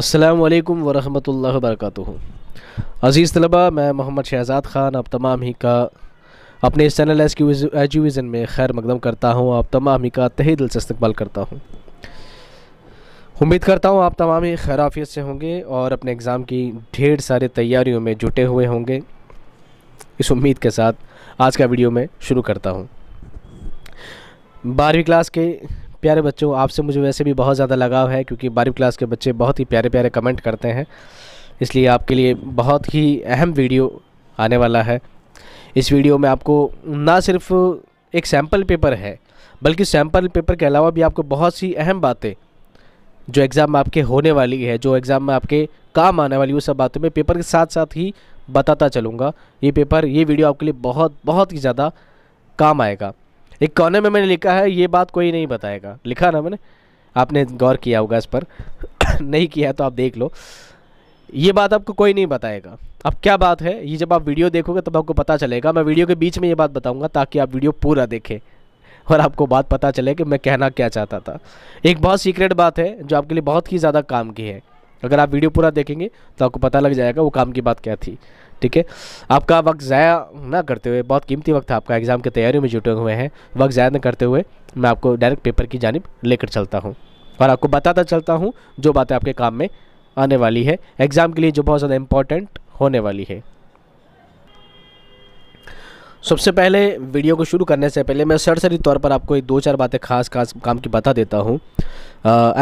असलकम वरहमत वरक अज़ीज़ तलबा मैं मोहम्मद शहजाद ख़ान आप तमाम ही का अपने इस चैनल एस क्यू एजुविज़न में खैर मकदम करता हूँ आप तमाम ही का तहे दिल से इस्तकबाल करता हूँ उम्मीद करता हूँ आप तमाम ही खैराफियत से होंगे और अपने एग्ज़ाम की ढेर सारे तैयारियों में जुटे हुए होंगे इस उम्मीद के साथ आज का वीडियो मैं शुरू करता हूँ बारहवीं क्लास के प्यारे बच्चों आपसे मुझे वैसे भी बहुत ज़्यादा लगाव है क्योंकि बारहवीं क्लास के बच्चे बहुत ही प्यारे प्यारे कमेंट करते हैं इसलिए आपके लिए बहुत ही अहम वीडियो आने वाला है इस वीडियो में आपको ना सिर्फ एक सैम्पल पेपर है बल्कि सैम्पल पेपर के अलावा भी आपको बहुत सी अहम बातें जो एग्ज़ाम आपके होने वाली है जो एग्ज़ाम में आपके काम आने वाली वो सब बातों में पेपर के साथ साथ ही बताता चलूँगा ये पेपर ये वीडियो आपके लिए बहुत बहुत ही ज़्यादा काम आएगा एक कोने में मैंने लिखा है ये बात कोई नहीं बताएगा लिखा ना मैंने आपने गौर किया होगा इस पर नहीं किया तो आप देख लो ये बात आपको कोई नहीं बताएगा अब क्या बात है ये जब आप वीडियो देखोगे तब आपको पता चलेगा मैं वीडियो के बीच में ये बात बताऊंगा ताकि आप वीडियो पूरा देखें और आपको बात पता चले कि मैं कहना क्या चाहता था एक बहुत सीक्रेट बात है जो आपके लिए बहुत ही ज़्यादा काम की है अगर आप वीडियो पूरा देखेंगे तो आपको पता लग जाएगा वो काम की बात क्या थी ठीक है आपका वक्त ज़ाया ना करते हुए बहुत कीमती वक्त आपका एग्ज़ाम की तैयारी में जुटे हुए हैं वक्त ज़ाया ना करते हुए मैं आपको डायरेक्ट पेपर की जानब लेकर चलता हूँ और आपको बताता चलता हूँ जो बातें आपके काम में आने वाली है एग्ज़ाम के लिए जो बहुत ज़्यादा इम्पॉर्टेंट होने वाली है सबसे पहले वीडियो को शुरू करने से पहले मैं सरसरी तौर पर आपको एक दो चार बातें खास खास काम की बता देता हूँ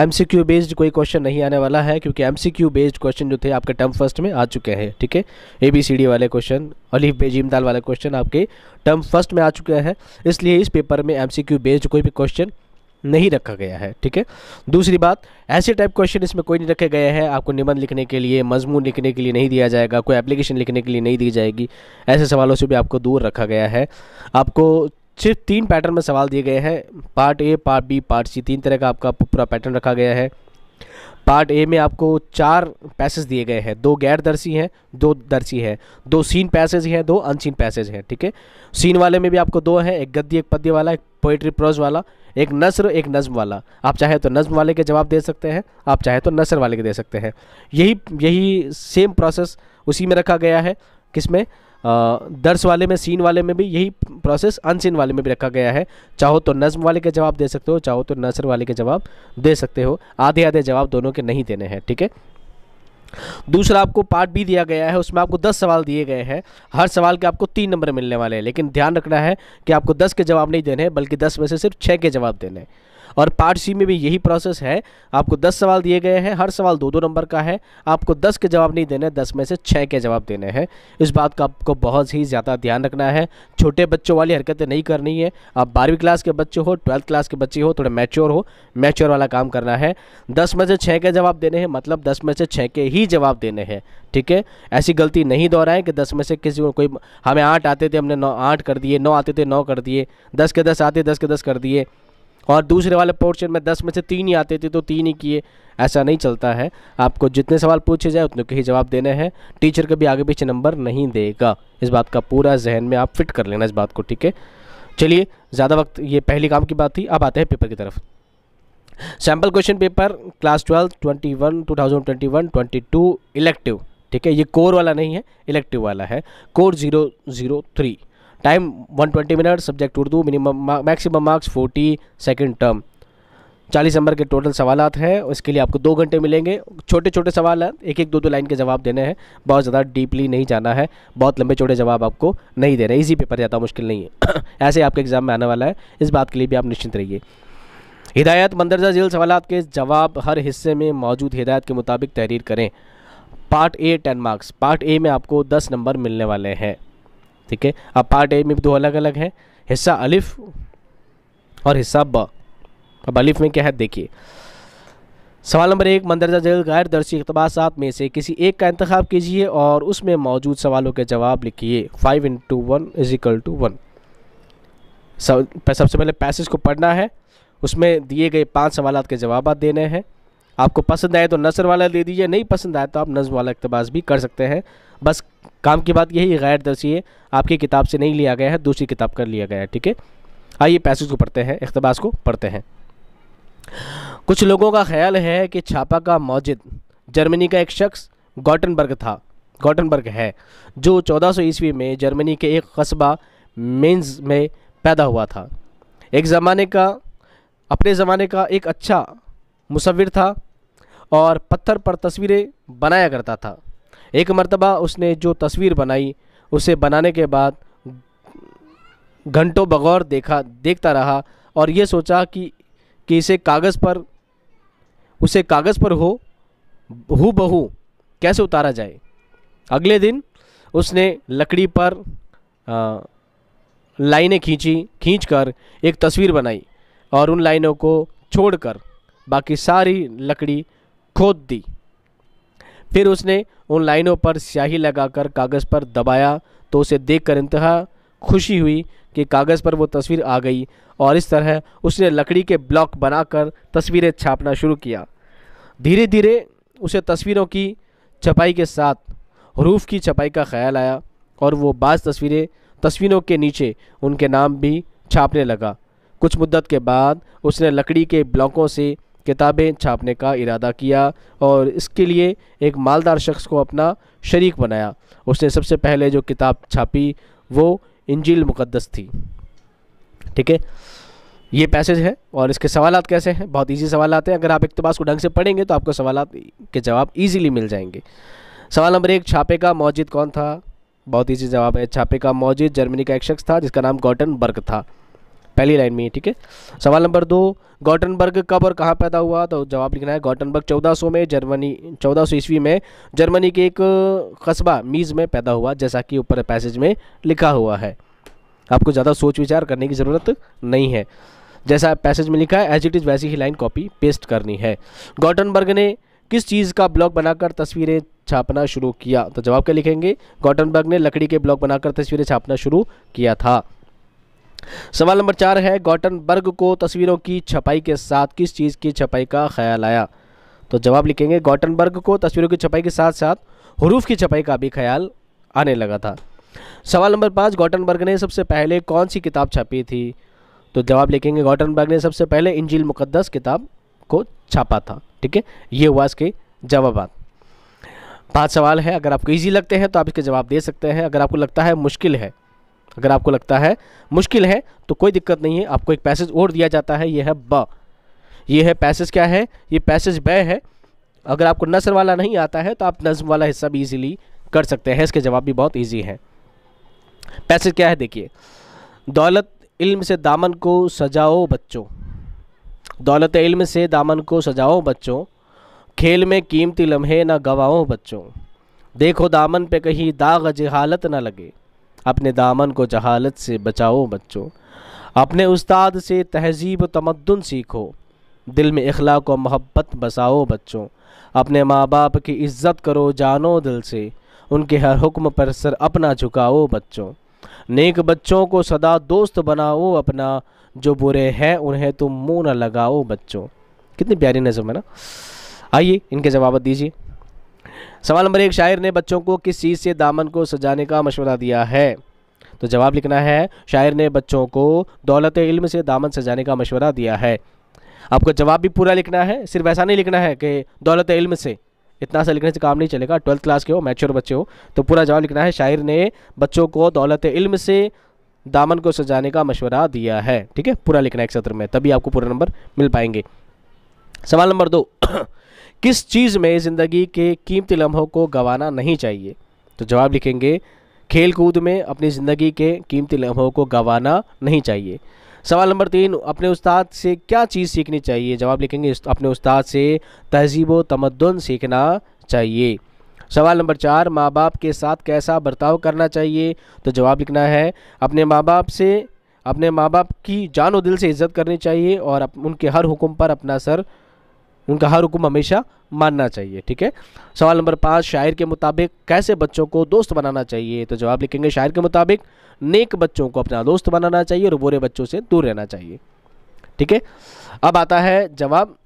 एम सी क्यू बेस्ड कोई क्वेश्चन नहीं आने वाला है क्योंकि M C Q based question जो थे आपके टर्म फर्स्ट में आ चुके हैं ठीक है ए बी सी डी वाले क्वेश्चन अलीफ बेजीम दाल वाले क्वेश्चन आपके टर्म फर्स्ट में आ चुके हैं इसलिए इस पेपर में एम सी क्यू बेस्ड कोई भी क्वेश्चन नहीं रखा गया है ठीक है दूसरी बात ऐसे टाइप क्वेश्चन इसमें कोई नहीं रखे गए हैं आपको निबंध लिखने के लिए मजमून लिखने के लिए नहीं दिया जाएगा कोई एप्लीकेशन लिखने के लिए नहीं दी जाएगी ऐसे सवालों से भी आपको दूर रखा गया है आपको सिर्फ तीन पैटर्न में सवाल दिए गए हैं part A part B part C तीन तरह का आपका पूरा पैटर्न रखा गया है पार्ट ए में आपको चार पैसेज दिए गए हैं दो गैर दर्शी हैं दो दर्शी हैं दो सीन पैसेज हैं दो अनसीन पैसेज हैं ठीक है सीन वाले में भी आपको दो हैं एक गद्दी एक पद्य वाला एक पोइट्री प्रोज वाला एक नसर एक नज्म वाला आप चाहे तो नज्म वाले के जवाब दे सकते हैं आप चाहे तो नसर वाले के दे सकते हैं यही यही सेम प्रोसेस उसी में रखा गया है किसमें दर्श वाले में सीन वाले में भी यही प्रोसेस अनसीन वाले में भी रखा गया है चाहो तो नज्म वाले के जवाब दे सकते हो चाहो तो नसर वाले के जवाब दे सकते हो आधे आधे जवाब दोनों के नहीं देने हैं ठीक है दूसरा आपको पार्ट बी दिया गया है उसमें आपको 10 सवाल दिए गए हैं हर सवाल के आपको तीन नंबर मिलने वाले हैं लेकिन ध्यान रखना है कि आपको 10 के जवाब नहीं देने हैं बल्कि 10 में से सिर्फ 6 के जवाब देने हैं और पार्ट सी में भी यही प्रोसेस है आपको दस सवाल दिए गए हैं हर सवाल दो दो नंबर का है आपको दस के जवाब नहीं देने दस में से छः के जवाब देने हैं इस बात का आपको बहुत ही ज़्यादा ध्यान रखना है छोटे बच्चों वाली हरकतें नहीं करनी है आप बारहवीं क्लास के बच्चे हो ट्वेल्थ क्लास के बच्चे हो थोड़े मैच्योर हो मैच्योर वाला काम करना है दस में से छः के जवाब देने हैं मतलब दस में से छः के ही जवाब देने हैं ठीक है ऐसी गलती नहीं दोहराएं कि दस में से किसी को कोई हमें आठ आते थे हमने नौ आठ कर दिए नौ आते थे नौ कर दिए दस के दस आते दस के दस कर दिए और दूसरे वाले पोर्शन में दस में से तीन ही आते थे तो तीन ही किए ऐसा नहीं चलता है आपको जितने सवाल पूछे जाए उतने के ही जवाब देने हैं टीचर कभी आगे पीछे नंबर नहीं देगा इस बात का पूरा जहन में आप फिट कर लेना इस बात को ठीक है चलिए ज़्यादा वक्त ये पहली काम की बात थी अब आते हैं पेपर की तरफ sample question paper class twelfth twenty one two thousand twenty one twenty two elective ठीक है ये कोर वाला नहीं है इलेक्टिव वाला है core zero zero three time 120 minute subject Urdu minimum maximum marks 40 second term 40 number के टोटल सवाल हैं इसके लिए आपको दो घंटे मिलेंगे छोटे छोटे सवाल हैं एक एक दो दो लाइन के जवाब देने हैं बहुत ज़्यादा डीपली नहीं जाना है बहुत लंबे छोटे जवाब आपको नहीं देने ईजी पेपर ज़्यादा मुश्किल नहीं है ऐसे आपके एग्ज़ाम में आने वाला है इस बात के लिए भी आप निश्चिंत रहिए हिदायत मंदरजा झील सवाल के जवाब हर हिस्से में मौजूद हिदायत के मुताबिक तहरीर करें part A ten marks part A में आपको दस नंबर मिलने वाले हैं ठीक है अब पार्ट ए में भी दो अलग अलग हैं हिस्सा अलिफ और हिस्सा ब अब अलिफ में क्या है देखिए सवाल नंबर एक मंदरजा जगह गैर दर्शी अकतबासात में से किसी एक का इंतखा कीजिए और उसमें मौजूद सवालों के जवाब लिखिए five into one is equal to one सबसे पहले पैसेज को पढ़ना है उसमें दिए गए पांच सवाल के जवाब देने हैं आपको पसंद आए तो नसर वाला दे दीजिए नहीं पसंद आए तो आप नज़म वाला इकतबास भी कर सकते हैं बस काम की बात यही गैर दर्शी है आपकी किताब से नहीं लिया गया है दूसरी किताब कर लिया गया है ठीक है आइए पैसेज को पढ़ते हैं अकतबास को पढ़ते हैं कुछ लोगों का ख्याल है कि छापा का मौजद जर्मनी का एक शख्स गॉटनबर्ग था गॉटनबर्ग है जो 1400 ईस्वी में जर्मनी के एक कस्बा मेन्स में पैदा हुआ था एक ज़माने का अपने ज़माने का एक अच्छा मुसविर था और पत्थर पर तस्वीरें बनाया करता था एक मरतबा उसने जो तस्वीर बनाई उसे बनाने के बाद घंटों बगौर देखा देखता रहा और ये सोचा कि कि इसे कागज़ पर उसे कागज़ पर हो हु बहू कैसे उतारा जाए अगले दिन उसने लकड़ी पर लाइनें खींची खींचकर एक तस्वीर बनाई और उन लाइनों को छोड़कर बाकी सारी लकड़ी खोद दी फिर उसने उन लाइनों पर स्याही लगाकर कागज़ पर दबाया तो उसे देख कर इंतहा खुशी हुई कि कागज़ पर वो तस्वीर आ गई और इस तरह उसने लकड़ी के ब्लॉक बनाकर तस्वीरें छापना शुरू किया धीरे धीरे उसे तस्वीरों की छपाई के साथ हरूफ की छपाई का ख्याल आया और वो बाज़ तस्वीरें तस्वीरों के नीचे उनके नाम भी छापने लगा कुछ मुद्दत के बाद उसने लकड़ी के ब्लॉकों से किताबें छापने का इरादा किया और इसके लिए एक मालदार शख्स को अपना शरीक बनाया उसने सबसे पहले जो किताब छापी वो इंजील मुकद्दस थी ठीक है ये पैसेज है और इसके सवाल कैसे हैं बहुत ईजी सवाल हैं अगर आप इकतबास को ढंग से पढ़ेंगे तो आपको सवाल के जवाब ईजीली मिल जाएंगे सवाल नंबर एक छापे का मौजिद कौन था बहुत ईजी जवाब है छापे का मौजिद जर्मनी का एक शख्स था जिसका नाम गॉटन बर्ग था पहली लाइन में ठीक है सवाल नंबर दो गॉटनबर्ग कब और कहाँ पैदा हुआ तो जवाब लिखना है गॉटनबर्ग 1400 में जर्मनी 1400 ईस्वी में जर्मनी के एक कस्बा मीज़ में पैदा हुआ जैसा कि ऊपर पैसेज में लिखा हुआ है आपको ज़्यादा सोच विचार करने की ज़रूरत नहीं है जैसा पैसेज में लिखा है एज इट इज़ वैसी ही लाइन कॉपी पेस्ट करनी है गॉटनबर्ग ने किस चीज़ का ब्लॉग बनाकर तस्वीरें छापना शुरू किया तो जवाब क्या लिखेंगे गॉटनबर्ग ने लकड़ी के ब्लॉग बनाकर तस्वीरें छापना शुरू किया था सवाल नंबर चार है गॉटनबर्ग को तस्वीरों की छपाई के साथ किस चीज़ की छपाई का ख्याल आया तो जवाब लिखेंगे गॉटनबर्ग को तस्वीरों की छपाई के साथ साथ हरूफ की छपाई का भी ख्याल आने लगा था सवाल नंबर पाँच गॉटनबर्ग ने सबसे पहले कौन सी किताब छापी थी तो जवाब लिखेंगे गॉटनबर्ग ने सबसे पहले इंजिल मुकदस किताब को छापा था ठीक है ये हुआ इसके जवाब पाँच सवाल है अगर आपको इजी लगते हैं तो आप इसके जवाब दे सकते हैं अगर आपको लगता है मुश्किल है अगर आपको लगता है मुश्किल है तो कोई दिक्कत नहीं है आपको एक पैसेज और दिया जाता है यह है ब यह है पैसेज क्या है ये पैसेज ब है अगर आपको नसर वाला नहीं आता है तो आप नज्म वाला हिस्सा भी ईजिली कर सकते हैं इसके जवाब भी बहुत ईजी हैं पैसेज क्या है देखिए दौलत इल्म से दामन को सजाओ बच्चों दौलत इल्म से दामन को सजाओ बच्चों खेल में कीमती लम्हे ना गवाओ बच्चों देखो दामन पे कहीं दाग जहालत ना लगे अपने दामन को जहालत से बचाओ बच्चों अपने उस्ताद से तहजीब तमद्दन सीखो दिल में अखला को मोहब्बत बसाओ बच्चों अपने माँ बाप की इज्जत करो जानो दिल से उनके हर हुक्म पर सर अपना झुकाओ बच्चों नेक बच्चों को सदा दोस्त बनाओ अपना जो बुरे हैं उन्हें तुम मुँह न लगाओ बच्चों कितनी प्यारी नज़म है ना आइए इनके जवाब दीजिए सवाल नंबर एक शायर ने बच्चों को किस चीज़ से दामन को सजाने का मशवरा दिया है तो जवाब लिखना है शायर ने बच्चों को दौलत इल्म से दामन सजाने का मशवरा दिया है आपको जवाब भी पूरा लिखना है सिर्फ ऐसा नहीं लिखना है कि दौलत इल्म से इतना सा लिखने से काम नहीं चलेगा ट्वेल्थ क्लास के हो मैच्योर बच्चे हो तो पूरा जवाब लिखना है शायर ने बच्चों को दौलत इल्म से दामन को सजाने का मशवरा दिया है ठीक है पूरा लिखना है एक सत्र में तभी आपको पूरा नंबर मिल पाएंगे सवाल नंबर दो किस चीज़ में ज़िंदगी के कीमती लम्हों को गंवाना नहीं चाहिए तो जवाब लिखेंगे खेल कूद में अपनी ज़िंदगी के कीमती लम्हों को गंवाना नहीं चाहिए सवाल नंबर तीन अपने उस्ताद से क्या चीज़ सीखनी चाहिए जवाब लिखेंगे अपने उस्ताद से तहजीब व तमद्दन सीखना चाहिए सवाल नंबर चार माँ बाप के साथ कैसा बर्ताव करना चाहिए तो जवाब लिखना है अपने माँ बाप से अपने माँ बाप की जान दिल से इज्जत करनी चाहिए और उनके हर हुक्म पर अपना सर उनका हर हुक्म हमेशा मानना चाहिए ठीक है सवाल नंबर पाँच शायर के मुताबिक कैसे बच्चों को दोस्त बनाना चाहिए तो जवाब लिखेंगे शायर के मुताबिक नेक बच्चों को अपना दोस्त बनाना चाहिए और बुरे बच्चों से दूर रहना चाहिए ठीक है अब आता है जवाब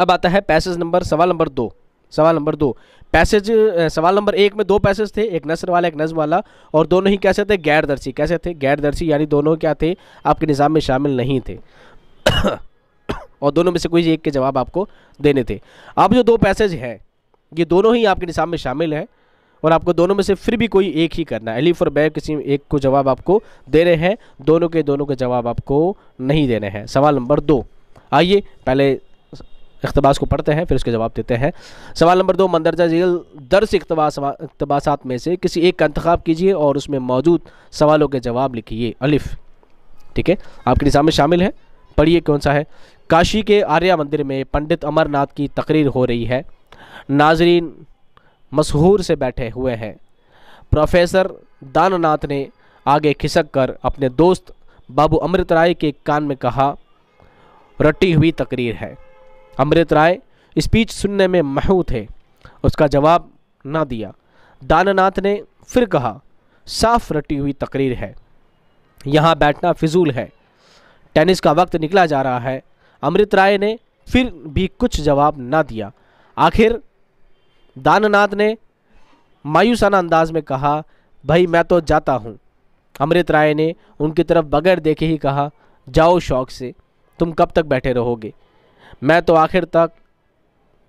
अब आता है पैसेज नंबर सवाल नंबर दो सवाल नंबर दो पैसेज सवाल नंबर एक में दो पैसेज थे एक नसर वाला एक नज्म वाला और दोनों ही कैसे थे गैरदर्शी कैसे थे गैरदर्शी यानी दोनों क्या थे आपके निज़ाम में शामिल नहीं थे और दोनों में से कोई एक के जवाब आपको देने थे अब जो दो पैसेज हैं ये दोनों ही आपके निशान में शामिल हैं और आपको दोनों में से फिर भी कोई एक ही करना है एलिफ और बैग किसी एक को जवाब आपको देने हैं दोनों के दोनों के जवाब आपको नहीं देने हैं सवाल नंबर दो आइए पहले अकतबास को पढ़ते हैं फिर उसके जवाब देते हैं सवाल नंबर दो मंदरजा जेल दर्ज इकतबास इकतबास में से किसी एक का इंतखब कीजिए और उसमें मौजूद सवालों के जवाब लिखिए अलिफ ठीक है आपके निज़ाम में शामिल है पढ़िए कौन सा है काशी के आर्या मंदिर में पंडित अमरनाथ की तकरीर हो रही है नाजरीन मशहूर से बैठे हुए हैं प्रोफेसर दाननाथ ने आगे खिसक कर अपने दोस्त बाबू अमृत राय के कान में कहा रटी हुई तकरीर है अमृत राय स्पीच सुनने में महू थे उसका जवाब ना दिया दाननाथ ने फिर कहा साफ रटी हुई तकरीर है यहाँ बैठना फिजूल है टेनिस का वक्त निकला जा रहा है अमृत राय ने फिर भी कुछ जवाब ना दिया आखिर दाननाथ ने मायूसाना अंदाज में कहा भाई मैं तो जाता हूँ अमृत राय ने उनकी तरफ बगैर देखे ही कहा जाओ शौक से तुम कब तक बैठे रहोगे मैं तो आखिर तक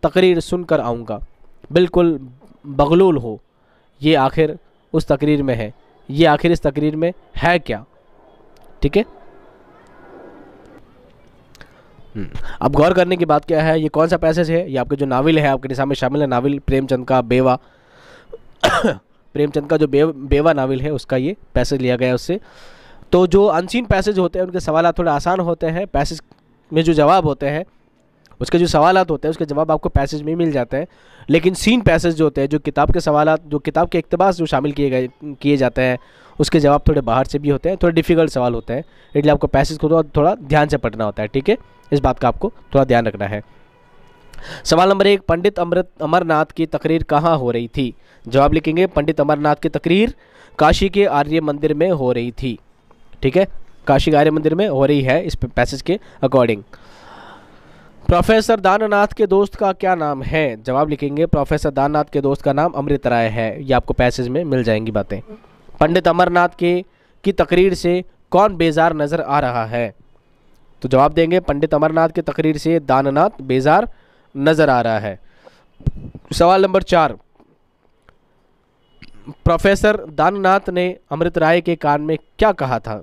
तकरीर सुनकर आऊँगा बिल्कुल बगलूल हो ये आखिर उस तकरीर में है ये आखिर इस तकरीर में है क्या ठीक है हम्म। अब गौर करने की बात क्या है ये कौन सा पैसेज है ये आपके जो नावल है आपके निशा में शामिल है नावल प्रेमचंद का बेवा प्रेमचंद का जो बेवा नावल है उसका ये पैसेज लिया गया उससे तो जो अनसीन पैसेज होते हैं उनके सवाल थोड़े आसान होते हैं पैसेज में जो जवाब होते हैं उसके जो सवाल होते हैं उसके जवाब आपको पैसेज में मिल जाते हैं लेकिन सीन पैसेज जो होते हैं जो किताब के सवाल जो किताब के इकतबास जो शामिल किए गए किए जाते हैं उसके जवाब थोड़े बाहर से भी होते हैं थोड़े डिफिकल्ट सवाल होते हैं इसलिए आपको पैसेज को थोड़ा थोड़ा ध्यान से पढ़ना होता है ठीक है इस बात का आपको थोड़ा ध्यान रखना है सवाल नंबर एक पंडित अमृत अमरनाथ की तकरीर कहाँ हो रही थी जवाब लिखेंगे पंडित अमरनाथ की तकरीर काशी के आर्य मंदिर में हो रही थी ठीक है काशी के आर्य मंदिर में हो रही है इस पैसेज के अकॉर्डिंग प्रोफेसर दाननाथ के दोस्त का क्या नाम है जवाब लिखेंगे प्रोफेसर दाननाथ के दोस्त का नाम अमृत राय है ये आपको पैसेज में मिल जाएंगी बातें पंडित अमरनाथ के की तकरीर से कौन बेजार नज़र आ रहा है तो जवाब देंगे पंडित अमरनाथ की तकरीर से दाननाथ बेजार नज़र आ रहा है सवाल नंबर चार प्रोफेसर दाननाथ ने अमृत राय के कान में क्या कहा था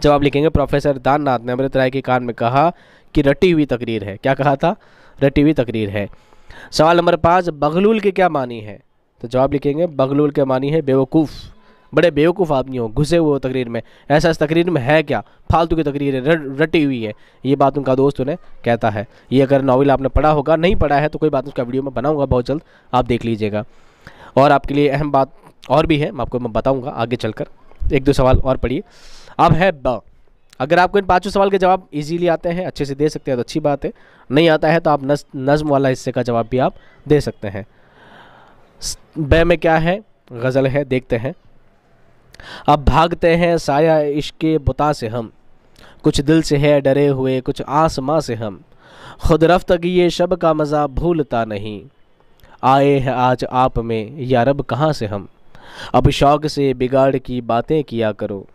जवाब लिखेंगे प्रोफेसर दाननाथ ने अमृत राय के कान में कहा कि रटी हुई तकरीर है क्या कहा था रटी हुई तकरीर है सवाल नंबर पाँच बगलूल के क्या मानी है तो जवाब लिखेंगे बगलूल के मानी है बेवकूफ़ बड़े बेवकूफ़ आदमी हो घुसे हुए हो तकरीर में ऐसा इस तकरीर में है क्या फालतू की तकरीर है रटी हुई है ये बात उनका दोस्त उन्हें कहता है ये अगर नावल आपने पढ़ा होगा नहीं पढ़ा है तो कोई बात उसका वीडियो में बनाऊँगा बहुत जल्द आप देख लीजिएगा और आपके लिए अहम बात और भी है मैं आपको मैं बताऊँगा आगे चलकर एक दो सवाल और पढ़िए अब है ब अगर आपको इन पाँचों सवाल के जवाब इजीली आते हैं अच्छे से दे सकते हैं तो अच्छी बात है नहीं आता है तो आप नज़म वाला हिस्से का जवाब भी आप दे सकते हैं बे में क्या है गज़ल है देखते हैं अब भागते हैं साया इश्क बुता से हम कुछ दिल से है डरे हुए कुछ आसमां से हम खुद रफ्त ये शब का मज़ा भूलता नहीं आए हैं आज आप में या रब कहाँ से हम अब शौक से बिगाड़ की बातें किया करो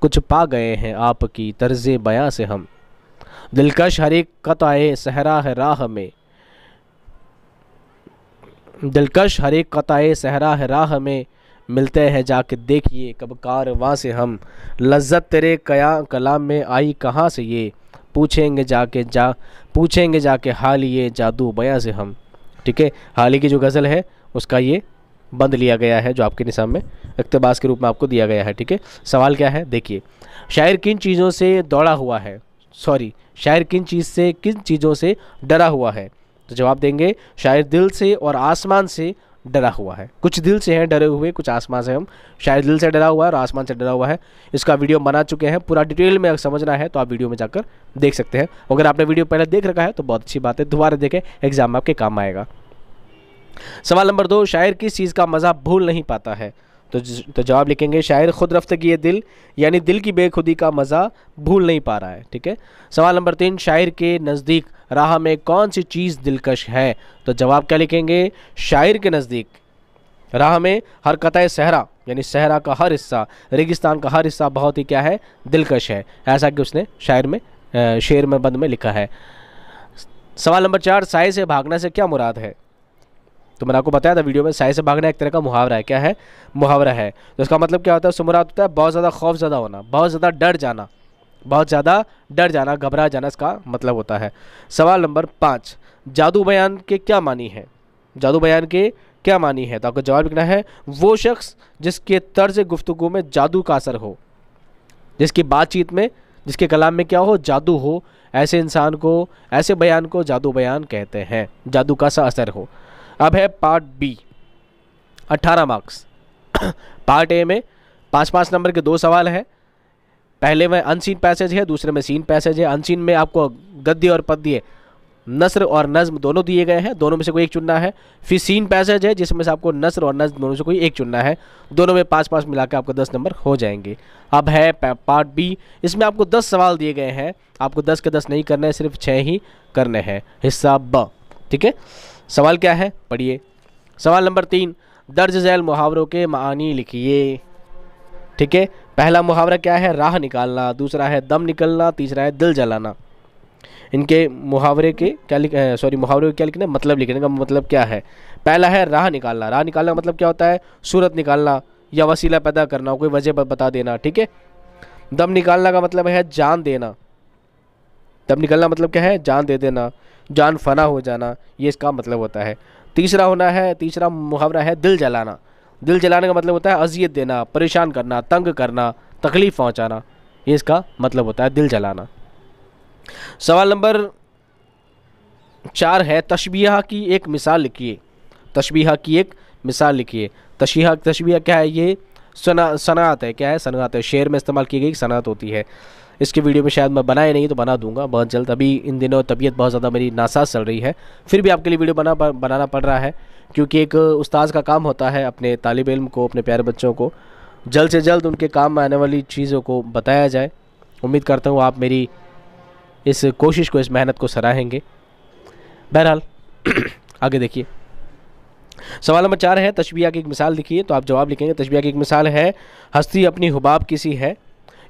कुछ पा गए हैं आपकी तर्ज बयां से हम दिलकश हर एक आए सहरा है राह में दिलकश हर एक कताए सहरा है राह में मिलते हैं जाके देखिए कब कार वहाँ से हम लज्जत तेरे कया कलाम में आई कहाँ से ये पूछेंगे जाके जा पूछेंगे जाके हाल ये जादू बया से हम ठीक है हाल ही की जो गज़ल है उसका ये बंद लिया गया है जो आपके निशान में इकतबास के रूप में आपको दिया गया है ठीक है सवाल क्या है देखिए शायर किन चीज़ों से दौड़ा हुआ है सॉरी शायर किन चीज़ से किन चीज़ों से डरा हुआ है तो जवाब देंगे शायर दिल से और आसमान से डरा हुआ है कुछ दिल से हैं डरे हुए कुछ आसमान से हम शायद दिल से डरा हुआ है और आसमान से डरा हुआ है इसका वीडियो बना चुके हैं पूरा डिटेल में अगर समझना है तो आप वीडियो में जाकर देख सकते हैं अगर आपने वीडियो पहले देख रखा है तो बहुत अच्छी बात है दोबारा देखें एग्जाम में आपके काम आएगा सवाल नंबर दो शायर किस चीज़ का मज़ा भूल नहीं पाता है तो तो जवाब लिखेंगे शायर खुद रफ्त की दिल यानी दिल की बेखुदी का मज़ा भूल नहीं पा रहा है ठीक है सवाल नंबर तीन शायर के नज़दीक राह में कौन सी चीज़ दिलकश है तो जवाब क्या लिखेंगे शायर के नज़दीक राह में हर कतः सहरा यानी सहरा का हर हिस्सा रेगिस्तान का हर हिस्सा बहुत ही क्या है दिलकश है ऐसा कि उसने शायर में शेर में बंद में लिखा है सवाल नंबर चार साय से भागने से क्या मुराद है तो मैंने आपको बताया था वीडियो में साय से भागना एक तरह का मुहावरा है क्या है मुहावरा है तो इसका मतलब क्या होता है उससे मुराद होता है बहुत ज़्यादा खौफ ज़्यादा होना बहुत ज़्यादा डर जाना बहुत ज़्यादा डर जाना घबरा जाना इसका मतलब होता है सवाल नंबर पाँच जादू बयान के क्या मानी है जादू बयान के क्या मानी है तो आपका जवाब लिखना है वो शख्स जिसके तर्ज गुफ्तु में जादू का असर हो जिसकी बातचीत में जिसके कलाम में क्या हो जादू हो ऐसे इंसान को ऐसे बयान को जादू बयान कहते हैं जादू का सा असर हो अब है part B 18 marks part A में पाँच पाँच नंबर के दो सवाल हैं पहले में अनसीन पैसेज है दूसरे में सीन पैसेज है अनसीन में आपको गद्य और पद्य नसर और नज्म दोनों दिए गए हैं दोनों में से कोई एक चुनना है फिर सीन पैसेज है जिसमें से आपको नसर और नज्म दोनों से कोई एक चुनना है दोनों में पाँच पाँच मिला के आपको दस नंबर हो जाएंगे अब है पार्ट बी इसमें आपको दस सवाल दिए गए हैं आपको दस के दस नहीं करने हैं सिर्फ छः ही करने हैं हिस्सा ब ठीक है सवाल क्या है पढ़िए सवाल नंबर तीन दर्ज झैल मुहावरों के मानी लिखिए ठीक है पहला मुहावरा क्या है राह निकालना दूसरा है दम निकलना तीसरा है दिल जलाना इनके मुहावरे के क्या लिख सॉरी मुहावरे के क्या लिखने मतलब लिखने का मतलब क्या है पहला है राह निकालना राह निकालना मतलब क्या होता है सूरत निकालना या वसीला पैदा करना कोई वजह बता देना ठीक है दम निकालना का मतलब है जान देना दम निकालना मतलब क्या है जान दे देना जान फना हो जाना ये इसका मतलब होता है तीसरा होना है तीसरा मुहावरा है दिल जलाना दिल जलाने का मतलब होता है अजियत देना परेशान करना तंग करना तकलीफ़ पहुँचाना ये इसका मतलब होता है दिल जलाना सवाल नंबर चार है तशबिया की एक मिसाल लिखिए तशबिया की एक मिसाल लिखिए तशीहा तशबिया क्या है ये सनात है क्या है सनात है शेर में इस्तेमाल की गई सनात होती है इसके वीडियो में शायद मैं बनाए नहीं तो बना दूंगा बहुत जल्द अभी इन दिनों तबीयत बहुत ज़्यादा मेरी नासाज चल रही है फिर भी आपके लिए वीडियो बना बनाना पड़ रहा है क्योंकि एक उस्ताज का काम होता है अपने तालब इम को अपने प्यारे बच्चों को जल्द से जल्द उनके काम में आने वाली चीज़ों को बताया जाए उम्मीद करता हूँ आप मेरी इस कोशिश को इस मेहनत को सराहेंगे बहरहाल आगे देखिए सवाल नंबर चार है तशबिया की एक मिसाल लिखिए तो आप जवाब लिखेंगे तशबिया की एक मिसाल है हस्ती अपनी हुबाब किसी है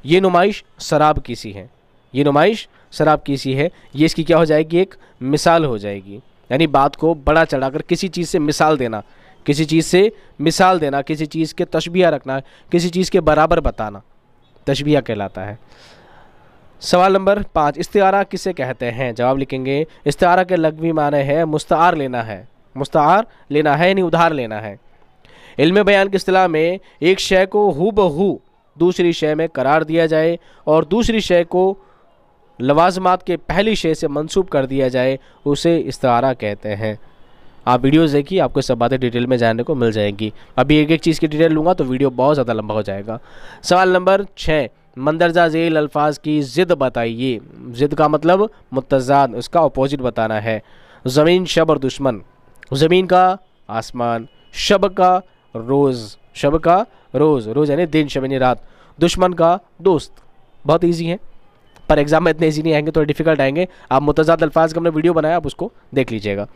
ये नुमाइश शराब किसी है ये नुमाइश शराब किसी है ये इसकी क्या हो जाएगी एक मिसाल हो जाएगी यानी बात को बड़ा चढ़ाकर किसी चीज़ से मिसाल देना किसी चीज़ से मिसाल देना किसी चीज़ के तशबिया रखना किसी चीज़ के बराबर बताना तशबिया कहलाता है सवाल नंबर पाँच इस्तारा किसे कहते हैं जवाब लिखेंगे इस्तारा के लगवी माने है मुस्तार लेना है मुस्तार लेना है यानी उधार लेना है इल्म बयान की असलाह में एक शय को हु बहू दूसरी शय में करार दिया जाए और दूसरी शय को लवाजमात के पहली शे से मनसूब कर दिया जाए उसे इस्तारा कहते हैं आप वीडियोस देखिए आपको सब बातें डिटेल में जानने को मिल जाएंगी अभी एक एक चीज़ की डिटेल लूँगा तो वीडियो बहुत ज़्यादा लंबा हो जाएगा सवाल नंबर छः मंदरजा झेल अल्फाज की ज़िद बताइए ज़िद का मतलब मुतजाद उसका अपोजिट बताना है ज़मीन शब और दुश्मन ज़मीन का आसमान शब का रोज़ शब का रोज़ रोज़ यानी दिन शब यानी रात दुश्मन का दोस्त बहुत ईजी है पर एग्जाम में इतने ईजी नहीं आएंगे थोड़े डिफिकल्ट आएंगे आप मुतजाद अल्फाज का हमने वीडियो बनाया आप उसको देख लीजिएगा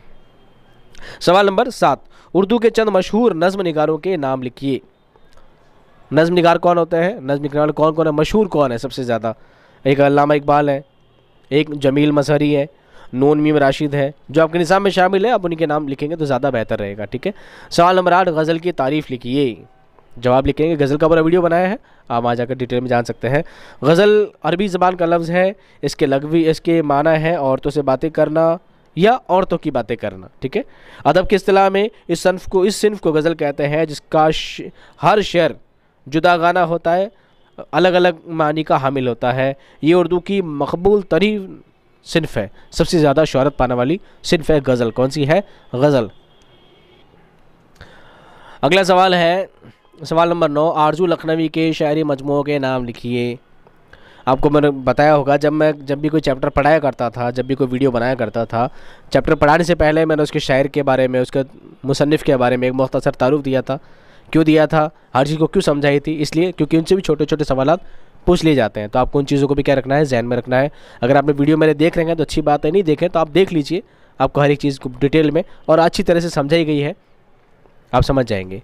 सवाल नंबर सात उर्दू के चंद मशहूर नज़म निगारों के नाम लिखिए नज़म निगार कौन होते हैं नज्म निगार कौन कौन है मशहूर कौन है सबसे ज़्यादा एक अलामा इकबाल है एक जमील मसहरी है नून मीम राशिद है जो आपके निज़ाम में शामिल है आप उनके नाम लिखेंगे तो ज़्यादा बेहतर रहेगा ठीक है सवाल नंबर आठ गज़ल की तारीफ़ लिखिए जवाब लिखेंगे गज़ल का पूरा वीडियो बनाया है आप वहाँ जाकर डिटेल में जान सकते हैं गज़ल अरबी ज़बान का लफ्ज़ है इसके लगवी इसके माना है औरतों से बातें करना या औरतों की बातें करना ठीक है अदब की अतलाह में इस सन्फ को इस सिनफ को गज़ल कहते हैं जिसका हर शेर जुदा गाना होता है अलग अलग मानी का हामिल होता है ये उर्दू की मकबूल तरी सिनफ है सबसे ज़्यादा शहरत पाने वाली सिनफ है गज़ल कौन सी है गज़ल अगला सवाल है सवाल नंबर नौ आरजू लखनवी के शायरी मजमू के नाम लिखिए आपको मैंने बताया होगा जब मैं जब भी कोई चैप्टर पढ़ाया करता था जब भी कोई वीडियो बनाया करता था चैप्टर पढ़ाने से पहले मैंने उसके शायर के बारे में उसके मुसनफ़ के बारे में एक मुख्तर तारुफ दिया था क्यों दिया था हर चीज़ को क्यों समझाई थी इसलिए क्योंकि उनसे भी छोटे छोटे सवाल पूछ लिए जाते हैं तो आपको उन चीज़ों को भी क्या रखना है जहन में रखना है अगर आपने वीडियो मेरे देख रहे हैं तो अच्छी बात है नहीं देखें तो आप देख लीजिए आपको हर एक चीज़ को डिटेल में और अच्छी तरह से समझाई गई है आप समझ जाएंगे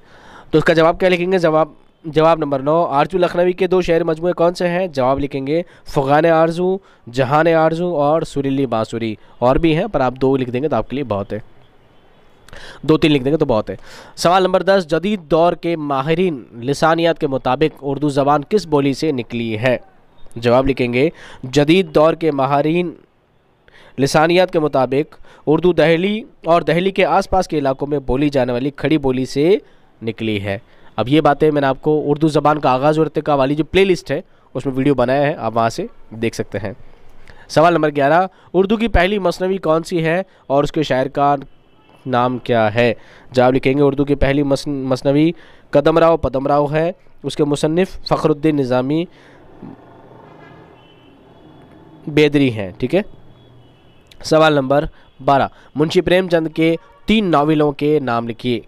तो उसका जवाब क्या लिखेंगे जवाब जवाब नंबर नौ आरजू लखनवी के दो शहर मजमू कौन से हैं जवाब लिखेंगे फ़ग़ान आरजू जहान आरजू और सुरीली बाँसुरी और भी हैं पर आप दो लिख देंगे तो आपके लिए बहुत है दो तीन लिख देंगे तो बहुत है सवाल नंबर दस जदीद दौर के माहरीन लसानियात के मुताबिक उर्दू ज़बान किस बोली से निकली है जवाब लिखेंगे जदीद दौर के माहरीन लसानियात के मुताबिक उर्दू दहली और दहली के आसपास के इलाकों में बोली जाने वाली खड़ी बोली से निकली है अब ये बातें मैंने आपको उर्दू ज़बान का आगाज़ और का वाली जो प्ले है उसमें वीडियो बनाया है आप वहाँ से देख सकते हैं सवाल नंबर ग्यारह उर्दू की पहली मसनवी कौन सी है और उसके शायर का नाम क्या है जवाब लिखेंगे उर्दू की पहली कदम राव पदम पदमराव है उसके मुसनफ़ फ़खरुद्दीन निज़ामी बेदरी हैं ठीक है सवाल नंबर बारह मुंशी प्रेमचंद के तीन नावलों के नाम लिखिए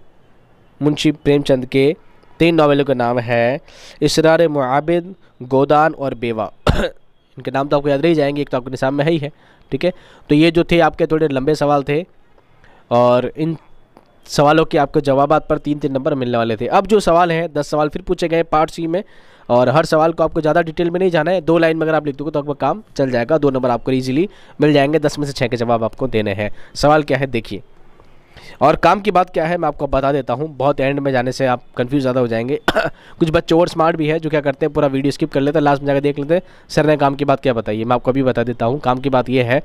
मुंशी प्रेमचंद के तीन नावलों का नाम है इसरार मुआबिद गोदान और बेवा इनके नाम तो आपको याद रह जाएंगे एक तो आपके निशान में है ही है ठीक है तो ये जो थे आपके थोड़े लंबे सवाल थे और इन सवालों के आपको जवाब पर तीन तीन नंबर मिलने वाले थे अब जो सवाल हैं दस सवाल फिर पूछे गए पार्ट सी में और हर सवाल को आपको ज़्यादा डिटेल में नहीं जाना है दो लाइन में अगर आप लिख दोगे तो आपका काम चल जाएगा दो नंबर आपको इजीली मिल जाएंगे दस में से छः के जवाब आपको देने हैं सवाल क्या है देखिए और काम की बात क्या है मैं आपको बता देता हूँ बहुत एंड में जाने से आप कंफ्यूज ज़्यादा हो जाएंगे कुछ बच्चे और स्मार्ट भी है जो क्या करते हैं पूरा वीडियो स्किप कर लेते हैं लास्ट में जाकर देख लेते हैं सर ने काम की बात क्या बताइए मैं आपको अभी बता देता हूँ काम की बात यह है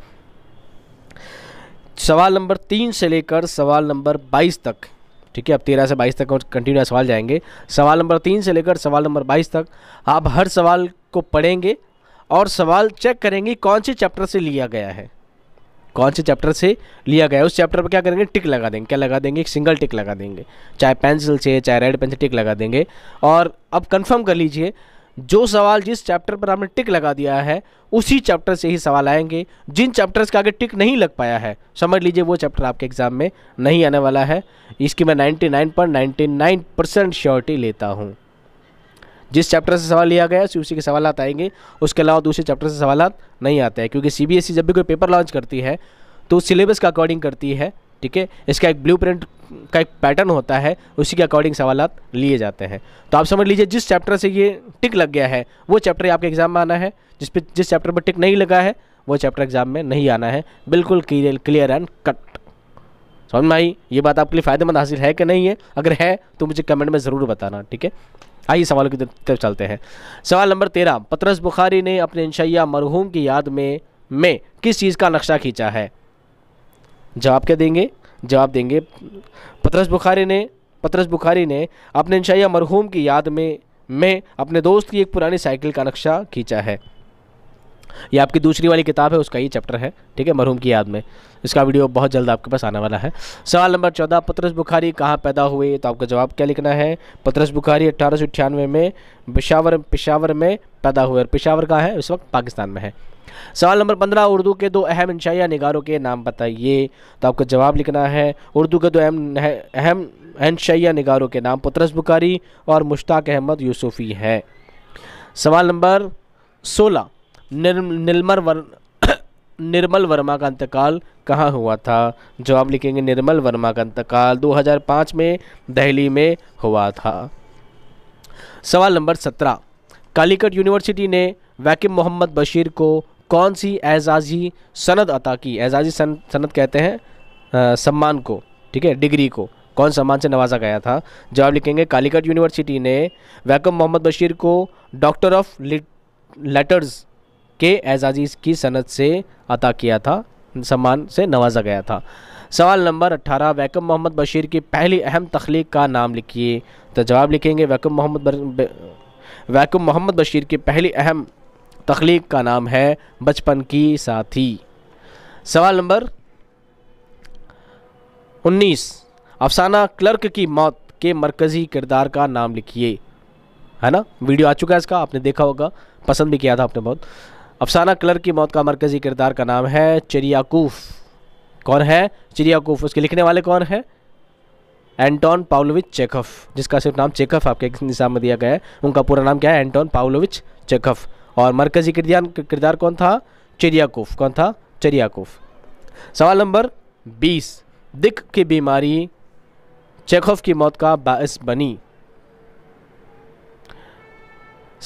सवाल नंबर तीन से लेकर सवाल नंबर बाईस तक ठीक है अब तेरह से बाईस तक कंटिन्यू सवाल जाएंगे सवाल नंबर तीन से लेकर सवाल नंबर बाईस तक आप हर सवाल को पढ़ेंगे और सवाल चेक करेंगे कौन से चैप्टर से लिया गया है कौन से चैप्टर से लिया गया है उस चैप्टर पर क्या करेंगे टिक लगा देंगे क्या लगा देंगे एक सिंगल टिक लगा देंगे चाहे पेंसिल से चाहे रेड पेन से टिक लगा देंगे और अब कन्फर्म कर लीजिए जो सवाल जिस चैप्टर पर आपने टिक लगा दिया है उसी चैप्टर से ही सवाल आएंगे जिन चैप्टर्स का आगे टिक नहीं लग पाया है समझ लीजिए वो चैप्टर आपके एग्ज़ाम में नहीं आने वाला है इसकी मैं 99.99 परसेंट श्योरिटी लेता हूँ जिस चैप्टर से सवाल लिया गया है उसी के सवाल आएंगे उसके अलावा दूसरे चैप्टर से सवाल नहीं आते हैं क्योंकि सी e जब भी कोई पेपर लॉन्च करती है तो सिलेबस का अकॉर्डिंग करती है ठीक है इसका एक ब्लू का एक पैटर्न होता है उसी के अकॉर्डिंग सवाल लिए जाते हैं तो आप समझ लीजिए जिस चैप्टर से ये टिक लग गया है वो चैप्टर आपके एग्ज़ाम में आना है जिस पे जिस चैप्टर पर टिक नहीं लगा है वो चैप्टर एग्ज़ाम में नहीं आना है बिल्कुल क्लियर एंड कट समझ में आई ये बात आपके लिए फ़ायदेमंद हासिल है कि नहीं है अगर है तो मुझे कमेंट में ज़रूर बताना ठीक है आइए सवालों की तरफ चलते हैं सवाल नंबर तेरह पतरस बुखारी ने अपने इंशैया मरहूम की याद में में किस चीज़ का नक्शा खींचा है जवाब क्या देंगे जवाब देंगे पतरस बुखारी ने पतरस बुखारी ने अपने इंशैया मरहूम की याद में मैं अपने दोस्त की एक पुरानी साइकिल का नक्शा खींचा है ये आपकी दूसरी वाली किताब है उसका ये चैप्टर है ठीक है मरहूम की याद में इसका वीडियो बहुत जल्द आपके पास आने वाला है सवाल नंबर चौदह पत्रस बुखारी कहाँ पैदा हुए तो आपका जवाब क्या लिखना है पत्रस बुखारी अट्ठारह में पिशावर पिशावर में पैदा हुए और पिशावर कहाँ है इस वक्त पाकिस्तान में है सवाल नंबर पंद्रह उर्दू के दो अहम इंशाया निगारों के नाम बताइए तो आपका जवाब लिखना है उर्दू के दो अहम अहम इंशाया निगारों के नाम पुतरस बुखारी और मुश्ताक अहमद यूसुफ़ी है सवाल नंबर सोलह निर्मल वर्मा निर्मल वर्मा का अंतकाल कहाँ हुआ था जवाब लिखेंगे निर्मल वर्मा का अंतकाल 2005 में दिल्ली में हुआ था सवाल नंबर सत्रह कालीकट यूनिवर्सिटी ने वैकम मोहम्मद बशीर को कौन सी एजाजी सनद अता की एजाजी सन, सनद कहते हैं सम्मान को ठीक है डिग्री को कौन सम्मान से नवाजा गया था जवाब लिखेंगे कालीकट यूनिवर्सिटी ने वैकम मोहम्मद बशीर को डॉक्टर ऑफ लेटर्स के एजाजीज़ की सनत से अता किया था सम्मान से नवाजा गया था सवाल नंबर 18 वैकम मोहम्मद बशीर की पहली अहम तख्लीक का नाम लिखिए तो जवाब लिखेंगे वैकम मोहम्मद वैकम मोहम्मद बशीर की पहली अहम तख्लीक का नाम है बचपन की साथी सवाल नंबर 19 अफसाना क्लर्क की मौत के मरकज़ी किरदार का नाम लिखिए है ना वीडियो आ चुका है इसका आपने देखा होगा पसंद भी किया था आपने बहुत अफसाना क्लर्क की मौत का मरकज़ी किरदार का नाम है चिरियाकूफ कौन है चिरियाकूफ उसके लिखने वाले कौन है एंटोन पाउलोविच चेकफ़ जिसका सिर्फ नाम चेकफ आपके निशान में दिया गया है उनका पूरा नाम क्या है एंटोन पाउलोविच चेकफ़ और मरकज़ी किरदार किरदार कौन था चिरियाकूफ कौन था चिरियाकूफ सवाल नंबर बीस दिक की बीमारी चेकफ़ की मौत का बास बनी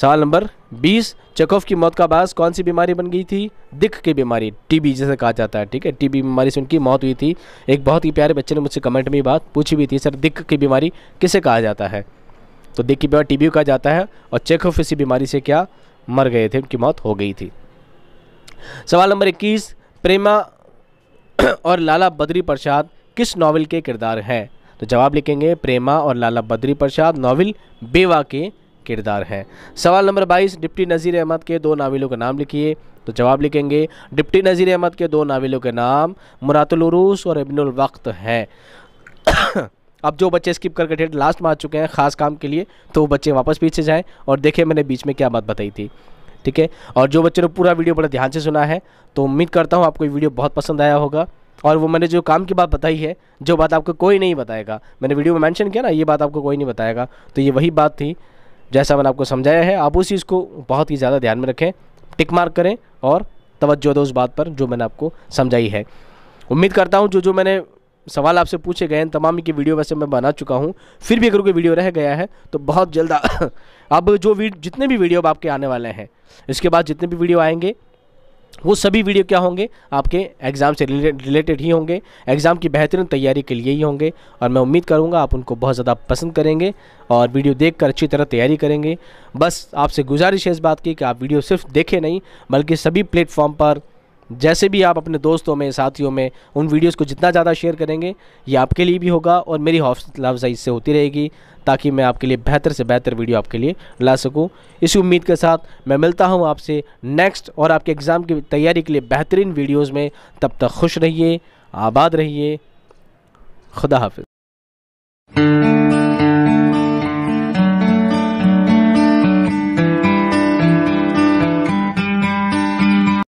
सवाल नंबर 20 चेकोफ की मौत का बास कौन सी बीमारी बन गई थी दिख की बीमारी टीबी जैसे कहा जाता है ठीक है टीबी बीमारी से उनकी मौत हुई थी एक बहुत ही प्यारे बच्चे ने मुझसे कमेंट में बात पूछी हुई थी सर दिख की बीमारी किसे कहा जाता है तो दिख की बीमारी टीबी कहा जाता है और चेकोफ इसी बीमारी से क्या मर गए थे उनकी मौत हो गई थी सवाल नंबर इक्कीस प्रेमा और लाला बद्री प्रसाद किस नावल के किरदार हैं तो जवाब लिखेंगे प्रेमा और लाला बद्री प्रसाद नावल बेवा के किरदार है सवाल नंबर 22 डिप्टी नज़ीर अहमद के दो नावलों का नाम लिखिए तो जवाब लिखेंगे डिप्टी नज़ीर अहमद के दो नावलों के नाम मुरातलरूस और इबनवक्त हैं अब जो बच्चे स्किप करके डेट लास्ट में आ चुके हैं ख़ास काम के लिए तो वो बच्चे वापस पीछे जाएं और देखें मैंने बीच में क्या बात बताई थी ठीक है और जो बच्चे ने पूरा वीडियो बड़ा ध्यान से सुना है तो उम्मीद करता हूँ आपको ये वीडियो बहुत पसंद आया होगा और वो मैंने जो काम की बात बताई है जो बात आपको कोई नहीं बताएगा मैंने वीडियो में मैंशन किया ना ये बात आपको कोई नहीं बताएगा तो ये वही बात थी जैसा मैंने आपको समझाया है आप उस चीज़ को बहुत ही ज़्यादा ध्यान में रखें टिक मार्क करें और तवज्जो दो उस बात पर जो मैंने आपको समझाई है उम्मीद करता हूँ जो जो मैंने सवाल आपसे पूछे गए हैं तमाम की वीडियो वैसे मैं बना चुका हूँ फिर भी अगर कोई वीडियो रह गया है तो बहुत जल्द अब जो जितने भी वीडियो अब आपके आने वाले हैं इसके बाद जितने भी वीडियो आएंगे वो सभी वीडियो क्या होंगे आपके एग्ज़ाम से रिलेटेड ही होंगे एग्ज़ाम की बेहतरीन तैयारी के लिए ही होंगे और मैं उम्मीद करूँगा आप उनको बहुत ज़्यादा पसंद करेंगे और वीडियो देखकर अच्छी तरह तैयारी करेंगे बस आपसे गुजारिश है इस बात की कि आप वीडियो सिर्फ देखें नहीं बल्कि सभी प्लेटफॉर्म पर जैसे भी आप अपने दोस्तों में साथियों में उन वीडियोस को जितना ज़्यादा शेयर करेंगे ये आपके लिए भी होगा और मेरी हौसला अफजाई इससे होती रहेगी ताकि मैं आपके लिए बेहतर से बेहतर वीडियो आपके लिए ला सकूं इसी उम्मीद के साथ मैं मिलता हूं आपसे नेक्स्ट और आपके एग्ज़ाम की तैयारी के लिए बेहतरीन वीडियोज़ में तब तक खुश रहिए आबाद रहिए खुदा हाफ